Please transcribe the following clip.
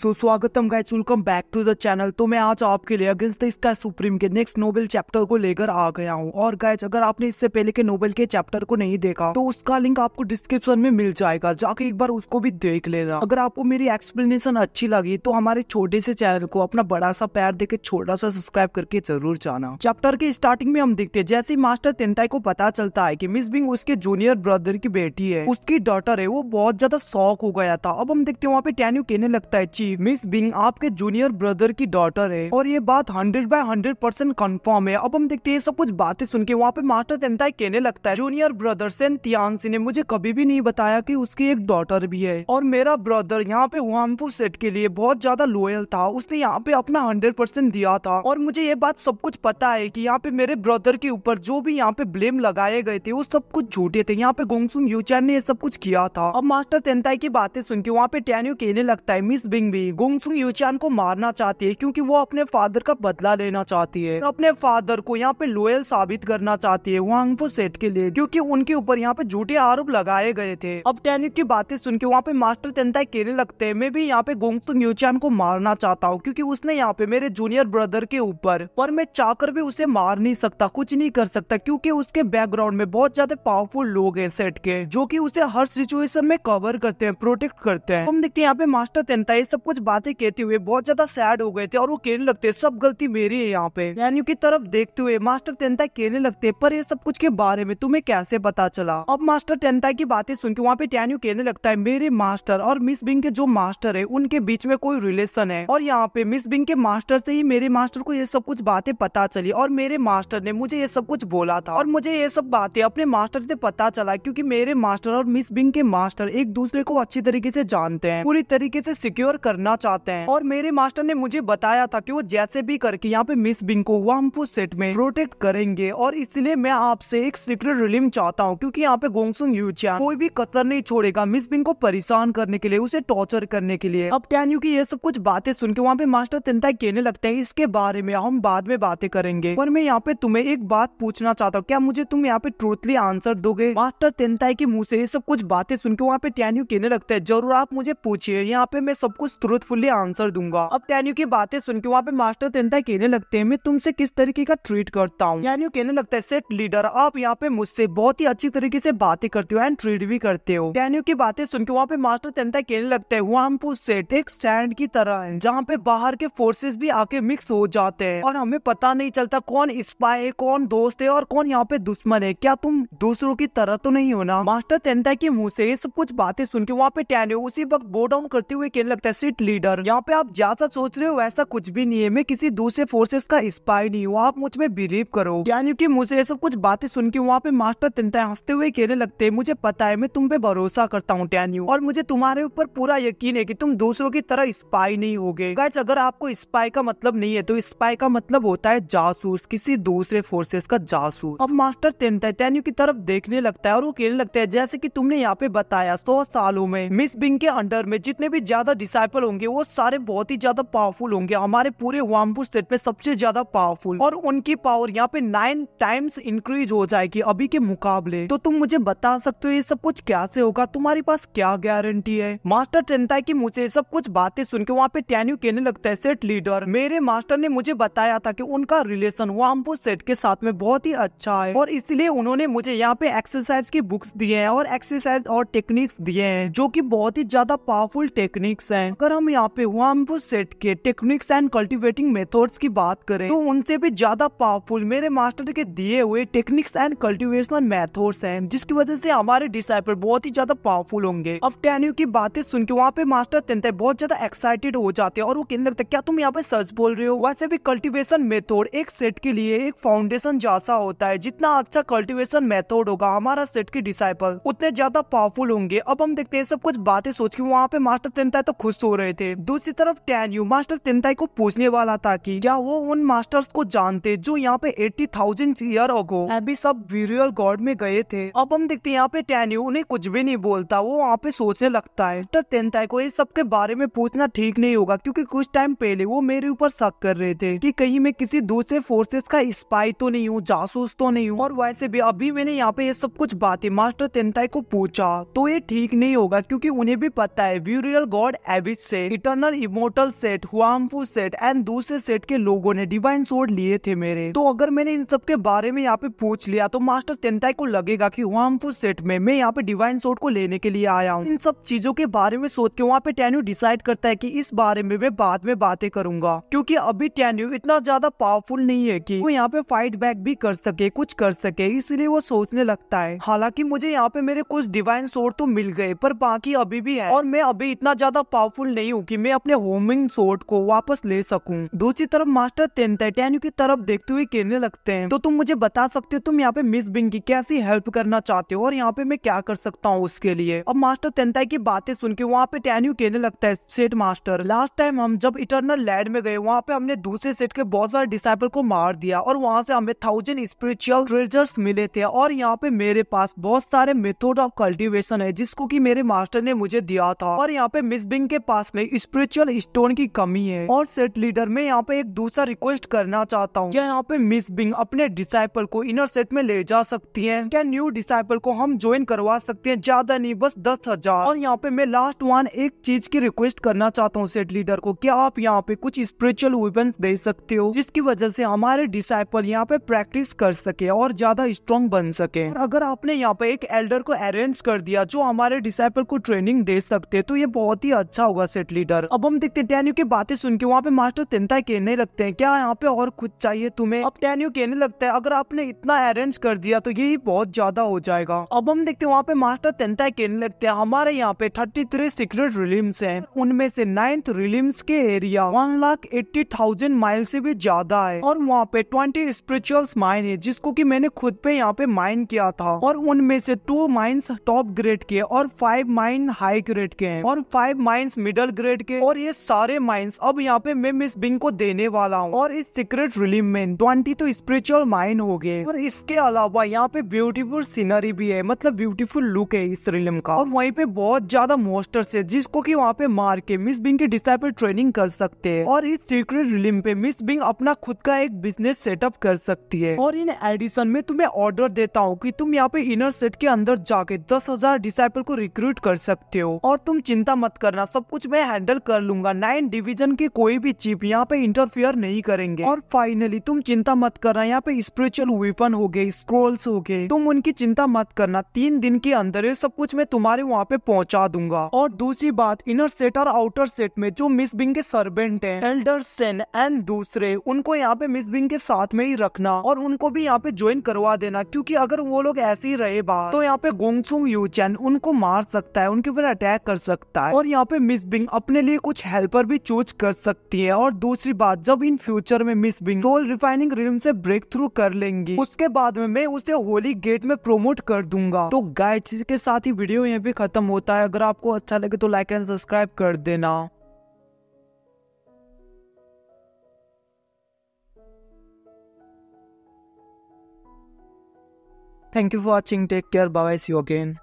सो स्वागतम guys welcome back to the channel तो मैं आज आपके लिए अगेंस्ट द स्काई सुप्रीम के नेक्स्ट नोबेल चैप्टर को लेकर आ गया हूँ और गाइस अगर आपने इससे पहले के नोबेल के चैप्टर को नहीं देखा तो उसका लिंक आपको डिस्क्रिप्शन में मिल जाएगा जाके एक बार उसको भी देख लेना अगर आपको मेरी एक्सप्लेनेशन अच्छी लगी तो हमारे छोटे से चैनल को अपना बड़ा सा पैर देकर छोटा सा सब्सक्राइब करके जरूर जाना चैप्टर के स्टार्टिंग में हम देखते हैं जैसे मास्टर तेंताई को पता चलता है की मिस बिंग उसके जूनियर ब्रदर की बेटी है उसकी डॉटर है वो बहुत ज्यादा शौक हो गया था अब हम देखते हैं वहाँ पे टैन्यू कहने लगता है चीज की मिस बिंग आपके जूनियर ब्रदर की डॉटर है और ये बात hundred by hundred percent confirm है अब हम देखते हैं सब कुछ बातें सुन के वहाँ पे मास्टर तेनताई कहने लगता है जूनियर ब्रदर सेन तियांसी ने मुझे कभी भी नहीं बताया की उसकी एक डॉटर भी है और मेरा ब्रदर यहाँ पे वामपू सेट के लिए बहुत ज्यादा लोयल था उसने यहाँ पे अपना हंड्रेड परसेंट दिया था और मुझे ये बात सब कुछ पता है की यहाँ पे मेरे ब्रदर के ऊपर जो भी यहाँ पे ब्लेम लगाए गए थे वो सब कुछ झूठे थे यहाँ पे गोंगसुंग यूचैन ने ये सब कुछ किया था अब मास्टर तेंताई की बातें सुन के वहाँ पे टैन्यू कहने लगता है मिस बिंग भी गोंगसुंग यूचान को मारना चाहती है क्योंकि वो अपने फादर का बदला लेना चाहती है अपने फादर को यहाँ पे लोयल साबित करना चाहती है वांगफो सेट के लिए क्योंकि उनके ऊपर यहाँ पे झूठे आरोप लगाए गए थे अब टैनिक की बातें सुन के वहाँ पे मास्टर तेनता कहने लगते है मैं भी यहाँ पे गोंगसुंग यूचान को मारना चाहता हूँ क्यूँकी उसने यहाँ पे मेरे जूनियर ब्रदर के ऊपर पर मैं चाहकर भी उसे मार नहीं सकता कुछ नहीं कर सकता क्यूँकी उसके बैकग्राउंड में बहुत ज्यादा पावरफुल लोग है सेट के जो की उसे हर सिचुएशन में कवर करते हैं प्रोटेक्ट करते हैं हम देखते हैं यहाँ पे मास्टर तेनता सब सब कुछ बातें कहते हुए बहुत ज्यादा सैड हो गए थे और वो कहने लगते है सब गलती मेरी है यहाँ पे रेन्यू की तरफ देखते हुए मास्टर टेंता कहने लगते है पर ये सब कुछ के बारे में तुम्हें कैसे पता चला अब मास्टर टेंता की बातें सुन के वहाँ पे टैन्यू कहने लगता है मेरे मास्टर और मिस बिंग के जो मास्टर है उनके बीच में कोई रिलेशन है और यहाँ पे मिस बिंग के मास्टर से ही मेरे मास्टर को ये सब कुछ बातें पता चली और मेरे मास्टर ने मुझे ये सब कुछ बोला था और मुझे ये सब बातें अपने मास्टर से पता चला क्योंकि मेरे मास्टर और मिस बिंग के मास्टर एक दूसरे को अच्छी तरीके से जानते हैं पूरी तरीके से सिक्योर कर करना चाहते हैं और मेरे मास्टर ने मुझे बताया था कि वो जैसे भी करके यहाँ पे मिस बिंग को वामपू सेट में प्रोटेक्ट करेंगे और इसलिए मैं आपसे एक सीक्रेट रिलीम चाहता हूँ क्यूँकी यहाँ पे गोंगसुंग यूचिया कोई भी कतर नहीं छोड़ेगा मिस बिंग को परेशान करने के लिए उसे टॉर्चर करने के लिए अब कैन यू की ये सब कुछ बातें सुन के वहाँ पे मास्टर तिनता कहने लगते हैं इसके बारे में हम बाद में बातें करेंगे पर मैं यहाँ पे तुम्हें एक बात पूछना चाहता हूँ क्या मुझे तुम यहाँ पे ट्रूथली आंसर दोगे मास्टर तिनताई के मुंह से ये सब कुछ बातें सुन के वहाँ पे टैन्यू कहने लगता है जरूर आप मुझे पूछिए यहाँ पे मैं सब कुछ ट्रूथफुली आंसर दूंगा अब टैन्यू की बातें सुन के वहाँ पे मास्टर तेनता कहने लगते है मैं तुमसे किस तरीके का ट्रीट करता हूँ टैन्यू कहने लगता है सेट लीडर आप यहाँ पे मुझसे बहुत ही अच्छी तरीके से बातें करते हो एंड ट्रीट भी करते हो टैन्यू की बातें सुन के वहाँ पे मास्टर तेनता कहने लगता है वहाँ हमको सेट एक सैंड की तरह है जहाँ पे बाहर के फोर्सेस भी आके मिक्स हो जाते हैं और हमें पता नहीं चलता कौन स्पाई है कौन दोस्त है और कौन यहाँ पे दुश्मन है क्या तुम दूसरों की तरह तो नहीं हो ना मास्टर तेनता के मुंह से ये सब कुछ बातें सुन के वहाँ पे टैन्यू उसी वक्त बो डाउन करते हुए कहने लगता है स्टेट लीडर यहाँ पे आप जैसा सोच रहे हो वैसा कुछ भी नहीं है मैं किसी दूसरे फोर्सेस का स्पाई नहीं हूँ आप मुझ में बिलीव करो यानी कि मुझे ये सब कुछ बातें सुन के वहाँ पे मास्टर तिनता हंसते हुए कहने लगते मुझे पता है मैं तुम पे भरोसा करता हूँ टैन्यू और मुझे तुम्हारे ऊपर पूरा यकीन है की तुम दूसरों की तरह स्पाई नहीं हो गए अगर आपको स्पाई का मतलब नहीं है तो स्पाई का मतलब होता है जासूस किसी दूसरे फोर्सेस का जासूस अब मास्टर तिनता टैन्यू की तरफ देखने लगता है और वो कहने लगता है जैसे की तुमने यहाँ पे बताया सौ सालों में मिस बिंग के अंडर में जितने भी ज्यादा डिसाइपल पीपल होंगे वो सारे बहुत ही ज्यादा पावरफुल होंगे हमारे पूरे वामपू स्टेट में सबसे ज्यादा पावरफुल और उनकी पावर यहाँ पे नाइन टाइम्स इंक्रीज हो जाएगी अभी के मुकाबले तो तुम मुझे बता सकते हो ये सब कुछ कैसे होगा तुम्हारे पास क्या गारंटी है मास्टर चिंता की मुझे सब कुछ बातें सुन के वहाँ पे टैन्यू कहने लगता है सेट लीडर मेरे मास्टर ने मुझे बताया था की उनका रिलेशन वाम्पू सेट के साथ में बहुत ही अच्छा है और इसलिए उन्होंने मुझे यहाँ पे एक्सरसाइज की बुक्स दिए हैं और एक्सरसाइज और टेक्निक्स दिए हैं जो की बहुत ही ज्यादा पावरफुल टेक्निक्स है अगर अगर हम यहाँ पे वाम्बू सेट के टेक्निक्स एंड कल्टीवेटिंग मेथड्स की बात करें तो उनसे भी ज्यादा पावरफुल मेरे मास्टर के दिए हुए टेक्निक्स एंड कल्टीवेशन मेथड्स हैं जिसकी वजह से हमारे डिसाइपल बहुत ही ज्यादा पावरफुल होंगे अब टेन्यू की बातें सुन के वहाँ पे मास्टर तेनते बहुत ज्यादा एक्साइटेड हो जाते हैं और वो कहने लगता है क्या तुम यहाँ पे सच बोल रहे हो वैसे भी कल्टिवेशन मेथोड एक सेट के लिए एक फाउंडेशन जैसा होता है जितना अच्छा कल्टिवेशन मेथोड होगा हमारा सेट के डिसाइपल उतने ज्यादा पावरफुल होंगे अब हम देखते हैं सब कुछ बातें सोच के वहाँ पे मास्टर तेनता है तो खुश हो रहे थे दूसरी तरफ यू मास्टर तिनताई को पूछने वाला था कि क्या वो उन मास्टर्स को जानते जो यहाँ पे एट्टी थाउजेंड ईयर अगो अभी सब वीरियल गॉड में गए थे अब हम देखते हैं यहाँ पे टैन्यू उन्हें कुछ भी नहीं बोलता वो वहाँ पे सोचने लगता है मास्टर तो तेंताई को इस सब के बारे में पूछना ठीक नहीं होगा क्योंकि कुछ टाइम पहले वो मेरे ऊपर शक कर रहे थे कि कहीं मैं किसी दूसरे फोर्सेस का स्पाई तो नहीं हूँ जासूस तो नहीं हूँ और वैसे भी अभी मैंने यहाँ पे ये सब कुछ बातें मास्टर तेंताई को पूछा तो ये ठीक नहीं होगा क्योंकि उन्हें भी पता है व्यूरियल गॉड एविस सेट से इटर्नल इमोटल सेट हुआम्फू सेट एंड दूसरे सेट के लोगों ने डिवाइन सोर्ड लिए थे मेरे तो अगर मैंने इन सब के बारे में यहाँ पे पूछ लिया तो मास्टर तेंताई को लगेगा की हुआम्फू सेट में मैं यहाँ पे डिवाइन सोर्ड को लेने के लिए आया हूँ इन सब चीजों के बारे में सोच के वहाँ पे टेन्यू डिसाइड करता है की इस बारे में मैं बाद में बातें करूंगा क्यूँकी अभी टेन्यू इतना ज्यादा पावरफुल नहीं है की वो यहाँ पे फाइट बैक भी कर सके कुछ कर सके इसलिए वो सोचने लगता है हालांकि मुझे यहाँ पे मेरे कुछ डिवाइन सोर्ड तो मिल गए पर बाकी अभी भी है और मैं अभी इतना ज्यादा पावरफुल काबिल नहीं हूँ कि मैं अपने होमिंग शॉट को वापस ले सकूँ दूसरी तरफ मास्टर तेन की तरफ देखते हुए कहने लगते हैं तो तुम मुझे बता सकते हो तुम यहाँ पे मिस बिंग की कैसी हेल्प करना चाहते हो और यहाँ पे मैं क्या कर सकता हूँ उसके लिए अब मास्टर तेनताई की बातें सुन के वहाँ पे टैन्यू कहने लगता है सेट मास्टर लास्ट टाइम हम जब इटरनल लैंड में गए वहाँ पे हमने दूसरे सेट के बहुत सारे डिसाइपल को मार दिया और वहाँ से हमें थाउजेंड स्पिरिचुअल ट्रेजर्स मिले थे और यहाँ पे मेरे पास बहुत सारे मेथोड ऑफ कल्टिवेशन है जिसको की मेरे मास्टर ने मुझे दिया था और यहाँ पे मिस बिंग के पास पास में स्पिरिचुअल स्टोन की कमी है और सेट लीडर में यहाँ पे एक दूसरा रिक्वेस्ट करना चाहता हूँ क्या यहाँ पे मिस बिंग अपने डिसाइपल को इनर सेट में ले जा सकती है क्या न्यू डिसाइपल को हम ज्वाइन करवा सकते हैं ज्यादा नहीं बस दस हजार और यहाँ पे मैं लास्ट वन एक चीज की रिक्वेस्ट करना चाहता हूँ सेट लीडर को क्या आप यहाँ पे कुछ स्पिरिचुअल वेपन दे सकते हो जिसकी वजह से हमारे डिसाइपल यहाँ पे प्रैक्टिस कर सके और ज्यादा स्ट्रॉन्ग बन सके और अगर आपने यहाँ पे एक एल्डर को अरेंज कर दिया जो हमारे डिसाइपल को ट्रेनिंग दे सकते तो ये बहुत ही अच्छा होगा सेट लीडर अब हम देखते हैं डैन्यू की बातें सुन के वहाँ पे मास्टर तिनता कहने लगते हैं क्या यहाँ पे और कुछ चाहिए तुम्हें अब टेन्यू कहने लगता है अगर आपने इतना अरेंज कर दिया तो यही बहुत ज्यादा हो जाएगा अब हम देखते हैं वहाँ पे मास्टर तिनता कहने लगते हैं हमारे यहाँ पे थर्टी थ्री सीक्रेट रिलीम्स है उनमें से नाइन्थ रिलीम्स के area one lakh eighty thousand mile से भी ज्यादा है और वहाँ पे ट्वेंटी स्पिरिचुअल माइन है जिसको की मैंने खुद पे यहाँ पे माइन किया था और उनमें से टू माइन्स टॉप ग्रेड के और फाइव माइन हाई ग्रेड के हैं और five mines middle middle grade के और ये सारे माइंड अब यहाँ पे मैं मिस बिंग को देने वाला हूँ और इस सीक्रेट रिलीम में ट्वेंटी तो स्पिरिचुअल माइंड हो गए और इसके अलावा यहाँ पे ब्यूटीफुल सीनरी भी है मतलब ब्यूटीफुल लुक है इस रिलीम का और वहीं पे बहुत ज्यादा मोस्टर्स है जिसको की वहाँ पे मार के मिस बिंग के डिसाइपल ट्रेनिंग कर सकते है और इस सीक्रेट रिलीम पे मिस बिंग अपना खुद का एक बिजनेस सेटअप कर सकती है और इन एडिशन में तुम्हें ऑर्डर देता हूँ की तुम यहाँ पे इनर सेट के अंदर जाके दस हजार डिसाइपल को रिक्रूट कर सकते हो और तुम चिंता मत करना सब कुछ मैं हैंडल कर लूंगा नाइन डिवीजन के कोई भी चिप यहाँ पे इंटरफियर नहीं करेंगे और फाइनली तुम चिंता मत करना यहाँ पे स्पिरिचुअल वेपन हो गए स्क्रोल्स हो गए तुम उनकी चिंता मत करना तीन दिन के अंदर ये सब कुछ मैं तुम्हारे वहाँ पे पहुँचा दूंगा और दूसरी बात इनर सेट और आउटर सेट में जो मिस बिंग के सर्वेंट है एल्डर सेन एंड दूसरे उनको यहाँ पे मिस बिंग के साथ में ही रखना और उनको भी यहाँ पे ज्वाइन करवा देना क्यूँकी अगर वो लोग ऐसे ही रहे बाहर तो यहाँ पे गोंगसुंग चैन उनको मार सकता है उनके ऊपर अटैक कर सकता है और यहाँ पे मिस बिंग बिंग अपने लिए कुछ हेल्पर भी चूज कर सकती है और दूसरी बात जब इन फ्यूचर में Miss Bing soul refining realm से ब्रेक थ्रू कर लेंगी उसके बाद में मैं उसे होली गेट में प्रोमोट कर दूंगा तो गाइड के साथ ही वीडियो यहाँ पे खत्म होता है अगर आपको अच्छा लगे तो लाइक एंड सब्सक्राइब कर देना Thank you for watching. Take care. Bye bye. See you again.